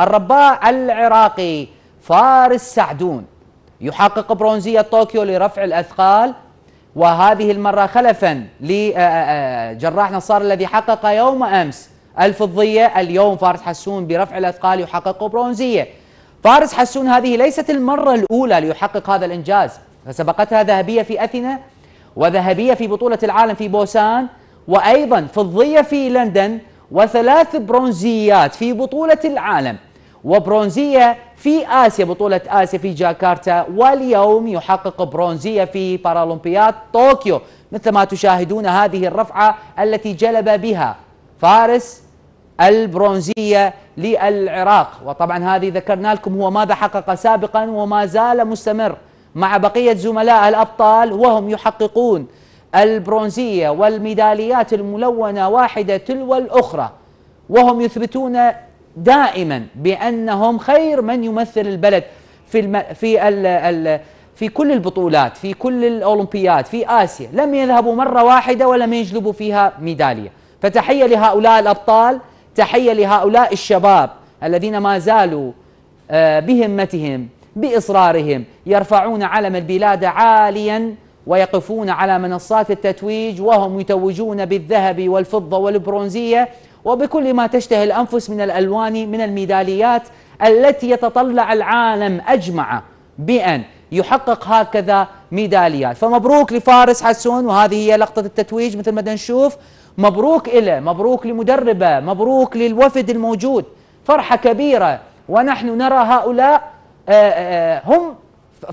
الرباع العراقي فارس سعدون يحقق برونزية طوكيو لرفع الأثقال وهذه المرة خلفا لجراح آه، آه، آه، نصار الذي حقق يوم أمس الفضية اليوم فارس حسون برفع الأثقال يحقق برونزية فارس حسون هذه ليست المرة الأولى ليحقق هذا الإنجاز فسبقتها ذهبية في أثينا وذهبية في بطولة العالم في بوسان وأيضا فضية في لندن وثلاث برونزيات في بطولة العالم وبرونزية في آسيا بطولة آسيا في جاكرتا واليوم يحقق برونزية في بارالمبياد طوكيو مثل ما تشاهدون هذه الرفعة التي جلب بها فارس البرونزية للعراق وطبعا هذه ذكرنا لكم هو ماذا حقق سابقا وما زال مستمر مع بقية زملاء الأبطال وهم يحققون البرونزية والميداليات الملونة واحدة تلو الأخرى وهم يثبتون دائما بأنهم خير من يمثل البلد في الم... في ال... ال... في كل البطولات في كل الأولمبياد في آسيا لم يذهبوا مرة واحدة ولم يجلبوا فيها ميدالية فتحية لهؤلاء الأبطال تحية لهؤلاء الشباب الذين ما زالوا آه، بهمتهم بإصرارهم يرفعون علم البلاد عاليا ويقفون على منصات التتويج وهم يتوجون بالذهب والفضة والبرونزية وبكل ما تشتهي الأنفس من الألوان من الميداليات التي يتطلع العالم أجمع بأن يحقق هكذا ميداليات فمبروك لفارس حسون وهذه هي لقطة التتويج مثل ما نشوف مبروك إله مبروك لمدربة مبروك للوفد الموجود فرحة كبيرة ونحن نرى هؤلاء آه، آه، هم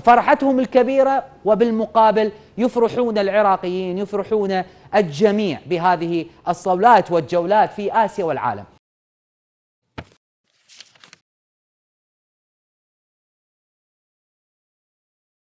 فرحتهم الكبيرة وبالمقابل يفرحون العراقيين يفرحون الجميع بهذه الصولات والجولات في آسيا والعالم